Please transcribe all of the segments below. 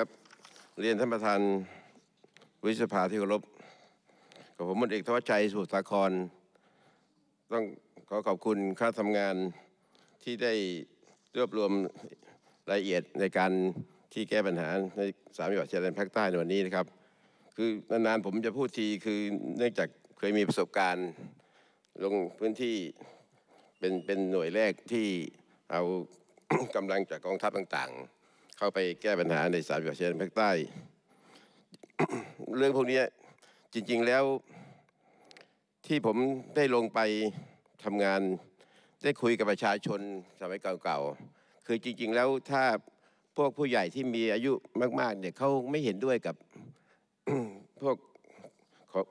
ครับ เรียนท่านประธานวิสภาที่เคารพกับผมมนเอกทวัชชัยสุสาครต้องขอขอบคุณค่าทำงานที่ได้รวบรวมรายละเอียดในการที่แก้ปัญหาในสามจังหวัดชายแดนภาคใต้ในวันนี้นะครับคือนานๆผมจะพูดทีคือเนื่องจากเคยมีประสบการณ์ลงพื้นที่เป็นเป็นหน่วยแรกที่เอากำลังจากกองทัพต่าง ๆเข้าไปแก้ปัญหาในสามจังหวัดชายแดนภาคใต้เรื่องพวกนี้จริง ๆแล้ว ที่ผมได้ลงไปทำงานได้คุยกับประชาชนสมัยเก่าๆคือจริง ๆ แล้วถ้าพวกผู้ใหญ่ที่มีอายุมากๆเนี่ยเขาไม่เห็นด้วยกับ พวก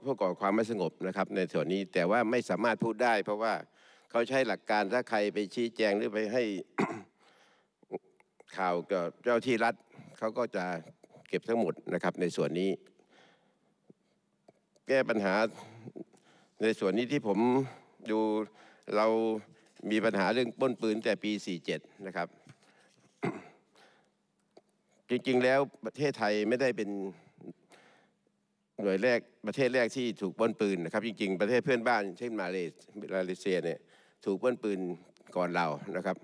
พวกก่อความไม่สงบนะครับ ในส่วนนี้แต่ว่าไม่สามารถพูดได้ เพราะว่าเขาใช้หลักการถ้าใครไปชี้แจงหรือไปให้ข่าวกับเจ้าที่รัฐเขาก็จะเก็บทั้งหมดนะครับในส่วนนี้ แก้ปัญหาในส่วนนี้ที่ผมดูเรามีปัญหาเรื่องป้นปืนแต่ปี47นะครับ จริง ๆ แล้วประเทศไทยไม่ได้เป็นหน่วยแรกประเทศแรกที่ถูกป้นปืนนะครับ จริงๆ ประเทศเพื่อนบ้าน เช่นมาเลเซียเนี่ยถูกป้นปืนก่อนเรานะครับ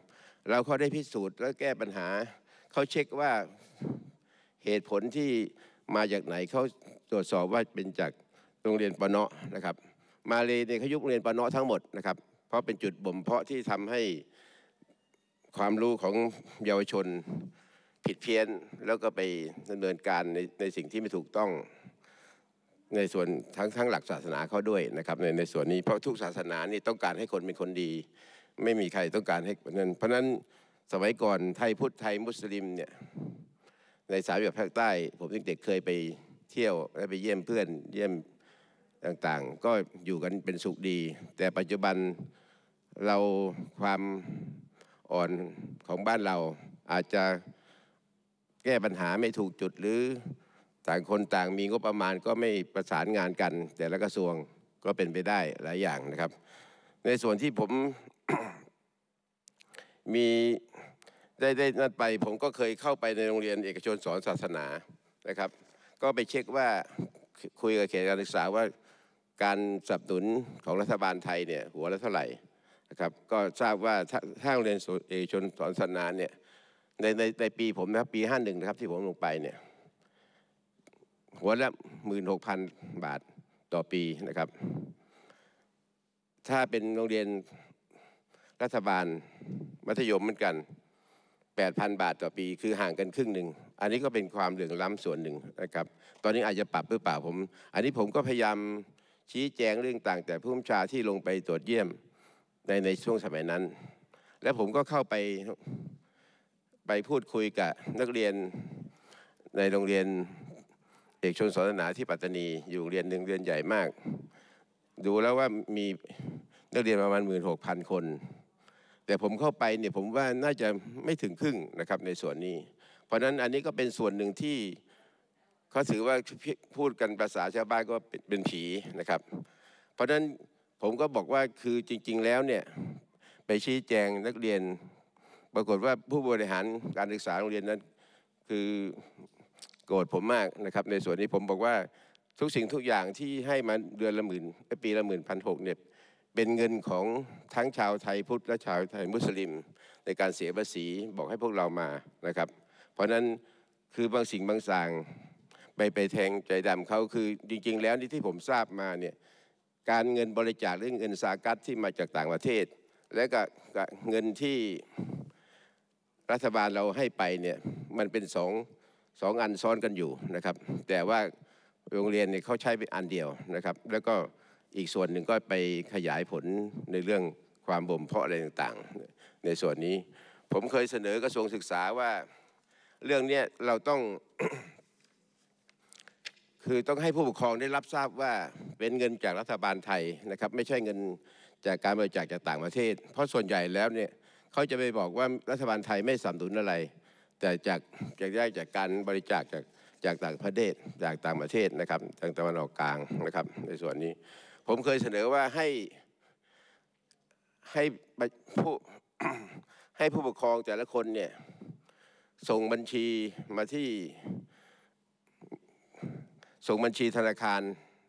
เราเขาได้พิสูจน์และแก้ปัญหาเขาเช็คว่าเหตุผลที่มาจากไหนเขาตรวจสอบว่าเป็นจากโรงเรียนปนเนาะนะครับ มาเลยในขยุกโรงเรียนปนเนาะทั้งหมดนะครับเพราะเป็นจุดบ่มเพาะที่ทำให้ความรู้ของเยาวชนผิดเพี้ยนแล้วก็ไปดำเนินการในในสิ่งที่ไม่ถูกต้องในส่วนทั้งทั้งหลักศาสนาเขาด้วยนะครับในในส่วนนี้เพราะทุกศาสนานี่ต้องการให้คนเป็นคนดีไม่มีใครต้องการให้นั้น เพราะนั้นสมัยก่อนไทยพุทธไทยมุสลิมเนี่ยในสายแบบภาคใต้ ผมเด็กๆเคยไปเที่ยวและไปเยี่ยมเพื่อนเยี่ยมต่างๆ ก็อยู่กันเป็นสุขดี แต่ปัจจุบันเราความอ่อนของบ้านเราอาจจะแก้ปัญหาไม่ถูกจุดหรือต่างคนต่างมีงบประมาณก็ไม่ประสานงานกัน แต่ละกระทรวงก็เป็นไปได้หลายอย่างนะครับ ในส่วนที่ผมมีได้ได้นัดไปผมก็เคยเข้าไปในโรงเรียนเอกชนสอนศาสนานะครับ ก็ไปเช็คว่าคุยกับเขตการศึกษาว่าการสนับสนุนของรัฐบาลไทยเนี่ย หัวละเท่าไหร่นะครับ ก็ทราบว่าถ้าโรงเรียนเอกชนสอนศาสนาเนี่ยในในในปีผมนะครับปีห้าหนึ่งนะครับที่ผมลงไปเนี่ยหัวละหมื่นหกพันบาทต่อปีนะครับ ถ้าเป็นโรงเรียนรัฐบาลมัธยมเหมือนกัน 8,000 บาทต่อปี คือห่างกันครึ่งหนึ่ง อันนี้ก็เป็นความเหลื่อมล้ำส่วนหนึ่งนะครับ ตอนนี้อาจจะปรับหรือเปล่าผม อันนี้ผมก็พยายามชี้แจงเรื่องต่างแต่ผู้มชาที่ลงไปตรวจเยี่ยมในในช่วงสมัยนั้น และผมก็เข้าไปไปพูดคุยกับนักเรียนในโรงเรียนเอกชนศาสนาที่ปัตตานี อยู่เรียนหนึ่งเรียนใหญ่มาก ดูแล้วว่ามีนักเรียนประมาณ 16,000 คนแต่ผมเข้าไปเนี่ยผมว่าน่าจะไม่ถึงครึ่งนะครับในส่วนนี้ เพราะฉะนั้นอันนี้ก็เป็นส่วนหนึ่งที่เขาถือว่าพูดกันภาษาชาวบ้านก็เป็นผีนะครับ เพราะฉะนั้นผมก็บอกว่าคือจริงๆ แล้วเนี่ยไปชี้แจงนักเรียน ปรากฏว่าผู้บริหารการศึกษาโรงเรียนนั้น คือโกรธผมมากนะครับในส่วนนี้ผมบอกว่าทุกสิ่งทุกอย่างที่ให้มาเดือนละหมื่นปีละหมื่นพันหกเนี่ยเป็นเงินของทั้งชาวไทยพุทธและชาวไทยมุสลิม ในการเสียภาษีบอกให้พวกเรามานะครับ เพราะนั้นคือบางสิ่งบางสางไปไปแทงใจดำเขาคือจริง ๆ แล้วนี่ที่ผมทราบมาเนี่ยการเงินบริจาคเรื่องเงินสากัดที่มาจากต่างประเทศ และก็เงินที่รัฐบาลเราให้ไปเนี่ยมันเป็นสองสองอันซ้อนกันอยู่นะครับ แต่ว่าโรงเรียนเนี่ยเขาใช้เป็นอันเดียวนะครับแล้วก็อีกส่วนหนึ่งก็ไปขยายผลในเรื่องความบ่มเพาะอะไรต่าง ๆ ในส่วนนี้ ผมเคยเสนอกระทรวงศึกษาว่าเรื่องนี้เราต้องคือต้องให้ผู้ปกครองได้รับทราบว่าเป็นเงินจากรัฐบาลไทยนะครับ ไม่ใช่เงินจากการบริจาคจากต่างประเทศ เพราะส่วนใหญ่แล้วเนี่ยเขาจะไปบอกว่ารัฐบาลไทยไม่สนับสนุนอะไรแต่จากจากได้จากการบริจาคจากจากต่างประเทศจากต่างประเทศนะครับ ทางตะวันออกกลางนะครับในส่วนนี้ผมเคยเสนอว่าให้ให้ผู้ให้ผู้ปกครองแต่ละคนเนี่ยส่งบัญชีมาที่ส่งบัญชีธนาคาร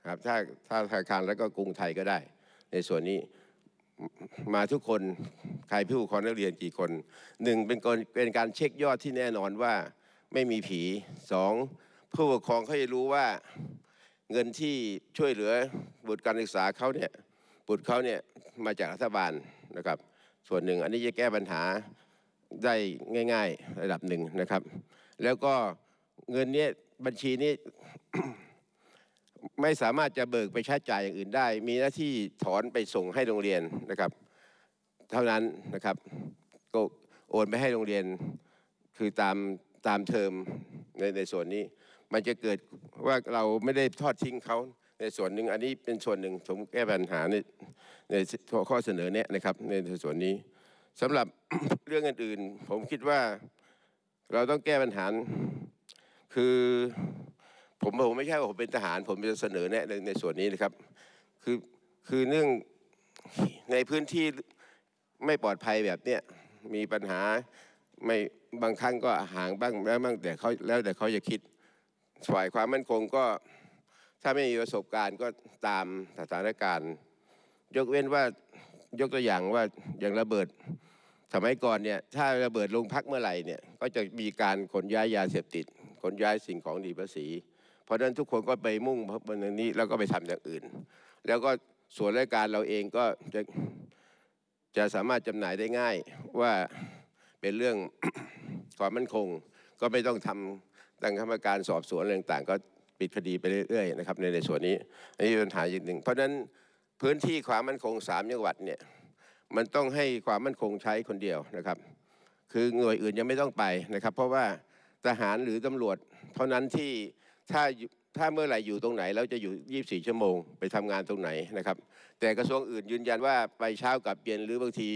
ครับถ้าถ้าธนาคารแล้วก็กรุงไทยก็ได้ ในส่วนนี้มาทุกคนใครผู้ปกครองนักเรียนกี่คนหนึ่งเป็นการเป็นการเช็คยอดที่แน่นอนว่าไม่มีผีสองผู้ปกครองเขาจะรู้ว่าเงินที่ช่วยเหลือบุตรการศึกษาเขาเนี่ยบุตรเขาเนี่ยมาจากรัฐบาลนะครับ ส่วนหนึ่งอันนี้จะแก้ปัญหาได้ง่าย ๆระดับหนึ่งนะครับ แล้วก็เงินนี้บัญชีนี้ไม่สามารถจะเบิกไปใช้จ่ายอย่างอื่นได้ มีหน้าที่ถอนไปส่งให้โรงเรียนนะครับ เท่านั้นนะครับก็โอนไปให้โรงเรียน คือตามตามเทอมในในส่วนนี้มันจะเกิดว่าเราไม่ได้ทอดทิ้งเขาในส่วนหนึ่งอันนี้เป็นส่วนหนึ่งผมแก้ปัญหาในในข้อเสนอเนียนะครับในส่วนนี้ สำหรับเรื่องอื่นๆผมคิดว่าเราต้องแก้ปัญหา คือผมผมไม่ใช่ว่าผมเป็นทหาร ผมจะเสนอแนะในส่วนนี้นะครับคือคือเนื่องในพื้นที่ไม่ปลอดภัยแบบเนี้ยมีปัญหาไม่บางครั้งก็ห่างบ้างแล้วบ้างแต่เขาแล้วแต่เขาจะคิดฝ่ายความมั่นคงก็ถ้าไม่มีประสบการณ์ก็ตามสถานการณ์ ยกเว้นว่ายกตัวอย่างว่าอย่างระเบิดสมัยก่อนเนี่ยถ้าระเบิดลงพักเมื่อไหร่เนี่ยก็จะมีการขนย้ายยาเสพติดขนย้ายสิ่งของดีภาษี เพราะฉะนั้นทุกคนก็ไปมุ่งพับนนี้แล้วก็ไปทำอย่างอื่น แล้วก็ส่วนราชการเราเองก็จะจะสามารถจำหน่ายได้ง่ายว่าเป็นเรื่องความมั่นคงก็ไม่ต้องทำตั้งคณะกรรมการสอบสวนอะไรต่างๆ ก็ปิดคดีไปเรื่อยๆนะครับในในส่วนนี้อันนี้เป็นปัญหาอีกหนึ่งเพราะฉะนั้นพื้นที่ความมั่นคงสามจังหวัดเนี่ยมันต้องให้ความมั่นคงใช้คนเดียวนะครับ คือหน่วยอื่นยังไม่ต้องไปนะครับ เพราะว่าทหารหรือตำรวจเท่านั้นที่ถ้าถ้าเมื่อไหร่อยู่ตรงไหนเราจะอยู่ 24 ชั่วโมง ไปทำงานตรงไหนนะครับ แต่กระทรวงอื่นยืนยันว่าไปเช้ากับเย็นหรือบางที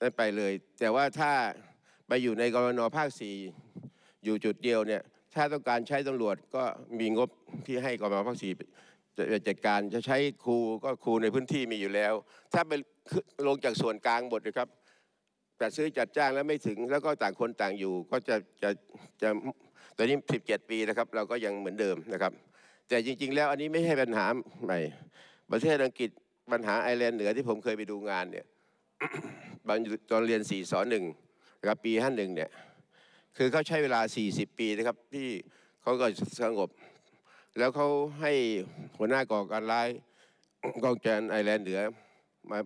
ไม่ไปเลย แต่ว่าถ้าไปอยู่ในกรณภาค4อยู่จุดเดียวเนี่ย ถ้าต้องการใช้ตำรวจก็มีงบที่ให้กองบังคับภาคสี่จัดการจะใช้ครูก็ครูในพื้นที่มีอยู่แล้ว ถ้าไปลงจากส่วนกลางหมดนะครับ แต่ซื้อจัดจ้างแล้วไม่ถึงแล้วก็ต่างคนต่างอยู่ก็จะจะจะตอนนี้ 17 ปีนะครับ เราก็ยังเหมือนเดิมนะครับ แต่จริง ๆ แล้วอันนี้ไม่ใช่ปัญหาใหม่ประเทศอังกฤษปัญหาไอร์แลนด์เหนือที่ผมเคยไปดูงานเนี่ยตอนเรียน4สอนหนึ่งนะครับปี51เนี่ยคือเขาใช้เวลา 40 ปีนะครับ ที่เขาก็สงบ แล้วเขาให้หัวหน้าก่อการร้ายกองแกนไอแลนด์เหนือ มา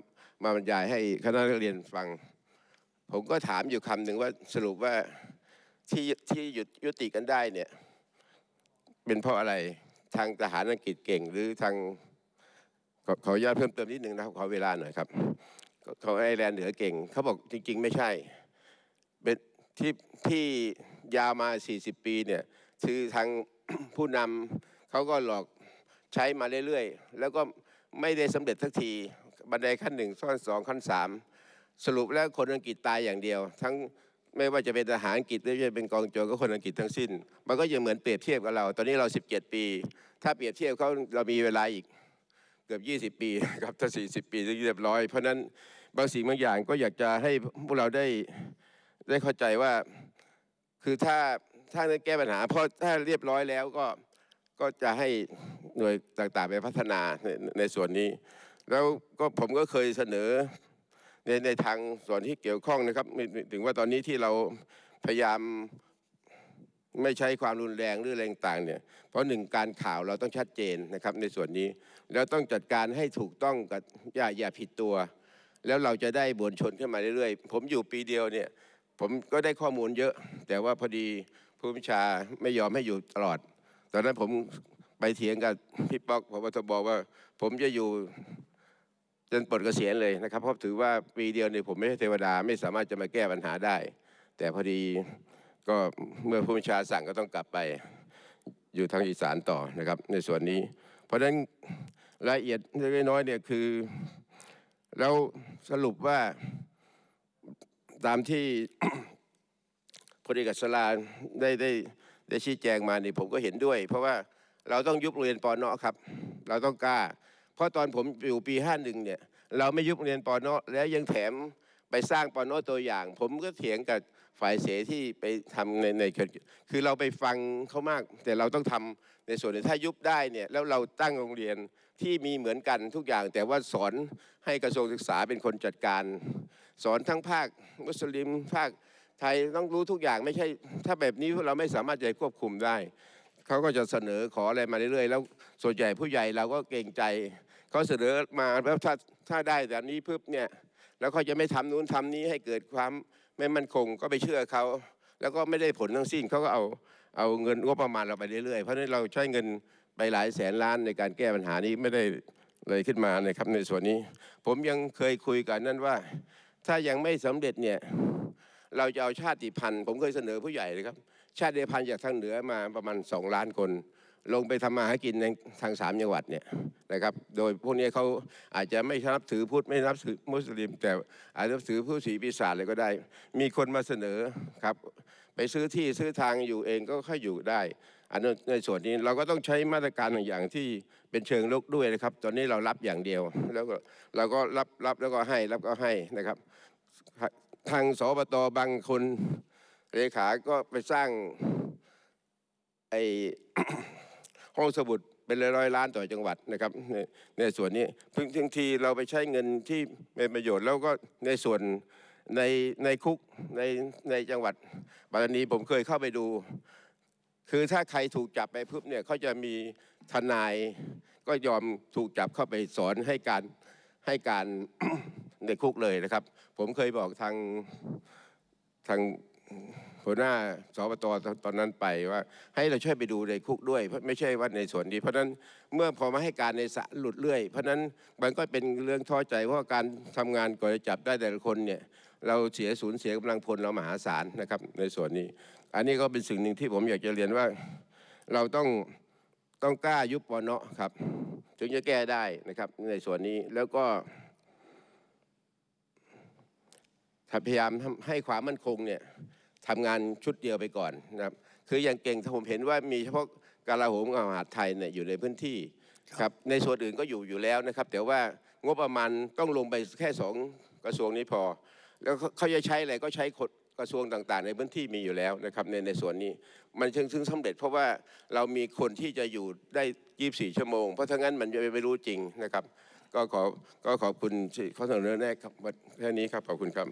มาบรรยายให้คณะนักเรียนฟัง ผมก็ถามอยู่คำหนึ่งว่าสรุปว่าที่ที่หยุดยุติกันได้เนี่ยเป็นเพราะอะไรทางทหารอังกฤษเก่งหรือทางขอขออนุญาตเพิ่มเติมนิดหนึ่งนะครับขอเวลาหน่อยครับเขาไอแลนด์เหนือเก่งเขาบอกจริง ๆ ไม่ใช่ที่ที่ยาวมา40ปีเนี่ยคือทางผู้นำเขาก็หลอกใช้มาเรื่อยๆ แล้วก็ไม่ได้สำเร็จสักที บันไดขั้นหนึ่งขั้นสองขั้นสามสรุปแล้วคนอังกฤษตายอย่างเดียว ทั้งไม่ว่าจะเป็นทหารอังกฤษหรือจะเป็นกองโจรก็คนอังกฤษทั้งสิ้น มันก็ยังเหมือนเปรียบเทียบกับเรา ตอนนี้เรา17ปี ถ้าเปรียบเทียบเขาเรามีเวลาอีก เกือบ20ปีครับถ้า40ปีจะเรียบร้อย เพราะนั้นบางสิ่งบางอย่างก็อยากจะให้พวกเราได้ได้เข้าใจว่าคือถ้าถ้าได้แก้ปัญหาเพราะถ้าเรียบร้อยแล้วก็ก็จะให้หน่วยต่างๆไปพัฒนาในในส่วนนี้ แล้วก็ผมก็เคยเสนอในในทางส่วนที่เกี่ยวข้องนะครับ ถึงว่าตอนนี้ที่เราพยายามไม่ใช้ความรุนแรงหรือแรงต่างเนี่ย เพราะหนึ่งการข่าวเราต้องชัดเจนนะครับในส่วนนี้แล้วต้องจัดการให้ถูกต้องกับอย่าอย่าผิดตัว แล้วเราจะได้บวนชนขึ้นมาเรื่อยๆผมอยู่ปีเดียวเนี่ยผมก็ได้ข้อมูลเยอะ แต่ว่าพอดีผู้ัิชาไม่ยอมให้อยู่ตลอด ตอนนั้นผมไปเถียงกับพี่ป๊อกพบทบว่า ผมจะอยู่จนปลดเกษียณเลยนะครับเพราะถือว่าปีเดียวเนี่ยผมไม่ใช่เทวดาไม่สามารถจะมาแก้ปัญหาได้ แต่พอดีก็เมื่อผู้บัญชาสั่งก็ต้องกลับไปอยู่ทางอีสานต่อนะครับ ในส่วนนี้ เพราะฉะนั้นรายละเอียดเล็กน้อยเนี่ยคือเราสรุปว่าตามที่พลเอกศลาได้ได้ได้ชี้แจงมานี่ผมก็เห็นด้วย เพราะว่าเราต้องยุบโรงเรียนปอนอครับ เราต้องกล้าเพราะตอนผมอยู่ปีหห้านึ่งเนี่ยเราไม่ยุบโรงเรียนปอนอแล้วยังแถมไปสร้างปอนอตัวอย่าง ผมก็เถียงกับฝ่ายเสที่ไปทำในในคือเราไปฟังเขามาก แต่เราต้องทำในส่วนถ้ายุบได้เนี่ยแล้วเราตั้งโรงเรียนที่มีเหมือนกันทุกอย่าง แต่ว่าสอนให้กระทรวงศึกษาเป็นคนจัดการ สอนทั้งภาคมุสลิมภาคไทยต้องรู้ทุกอย่างไม่ใช่ ถ้าแบบนี้เราไม่สามารถจะควบคุมได้เขาก็จะเสนอขออะไรมาเรื่อยๆแล้วส่วนใหญ่ผู้ใหญ่เราก็เกรงใจเขาเสนอมาแล้วถ้าถ้าได้แต่นี้ปุ๊บเนี่ยแล้วเขาจะไม่ทำนู้นทำนี้ให้เกิดความไม่มั่นคงก็ไปเชื่อเขาแล้วก็ไม่ได้ผลทั้งสิ้นเขาก็เอาเอาเงินงบประมาณเราไปเรื่อยๆ เพราะนั้นเราใช้เงินไปหลายแสนล้านในการแก้ปัญหานี้ไม่ได้เลยขึ้นมานะครับในส่วนนี้ ผมยังเคยคุยกันนั่นว่า ถ้ายังไม่สำเร็จเนี่ยเราจะเอาชาติพันธุ์ผมเคยเสนอผู้ใหญ่เลยครับ ชาติพันธุ์จากทางเหนือมาประมาณ2ล้านคนลงไปทำมาหากินในทางสามจังหวัดเนี่ยนะครับ โดยพวกนี้เขาอาจจะไม่นับถือพุทธไม่นับถือมุสลิม แต่อาจจะถือผู้ศรีปีศาจเลยก็ได้ มีคนมาเสนอครับ ไปซื้อที่ซื้อทางอยู่เองก็ค่อยอยู่ได้อันในส่วนนี้เราก็ต้องใช้มาตรการอย่างที่เป็นเชิงลุกด้วยนะครับ ตอนนี้เรารับอย่างเดียวแล้วก็เราก็รับรับแล้วก็ให้รับก็ให้นะครับ ทางสปตบางคนเลขาก็ไปสร้างไอกองสมุดเป็นร้อยล้านต่อจังหวัดนะครับ ในในส่วนนี้พึ่งทั้งทีเราไปใช้เงินที่เป็นประโยชน์ แล้วก็ในส่วนในในคุกในในจังหวัดปัตตานีผมเคยเข้าไปดู คือถ้าใครถูกจับไปปุ๊บเนี่ยเขาจะมีทนายก็ยอมถูกจับเข้าไปสอนให้การให้การในคุกเลยนะครับ ผมเคยบอกทางทางหัวหน้าสปตตอนนั้นไปว่า ให้เราช่วยไปดูในคุกด้วยเพราะไม่ใช่ว่าในส่วนนี้เพราะนั้นเมื่อพอมาให้การในสะหลุดเรื่อย เพราะนั้นมันก็เป็นเรื่องท้อใจเพราะการทำงานก่อจะจับได้แต่ละคนเนี่ยเราเสียสูญเสียกำลังพลเรามหาศาลนะครับ ในส่วนนี้ อันนี้ก็เป็นสิ่งหนึ่งที่ผมอยากจะเรียนว่า เราต้องต้องกล้ายุบปนเนาะครับถึงจะแก้ได้นะครับในส่วนนี้แล้วก็พยายามให้ความมั่นคงเนี่ยทำงานชุดเดียวไปก่อนนะครับ คืออย่างเก่งถ้าผมเห็นว่ามีเฉพาะกาลาโหมกับมหาไทยเนี่ยอยู่ในพื้นที่ครับในส่วนอื่นก็อยู่อยู่แล้วนะครับแต่ว่างบประมาณต้องลงไปแค่สองกระทรวงนี้พอ แล้วเขาจะใช้อะไรก็ใช้กระทรวงต่างๆ ในพื้นที่มีอยู่แล้วนะครับ ในในส่วนนี้มันจึงซึ่งสำเร็จเพราะว่าเรามีคนที่จะอยู่ได้24ชั่วโมงเพราะฉะงนั้นมันจะไม่รู้จริงนะครับ ก็ขอก็ขอบคุณข้อเสนอแนะครับแค่นี้ครับขอบคุณครับ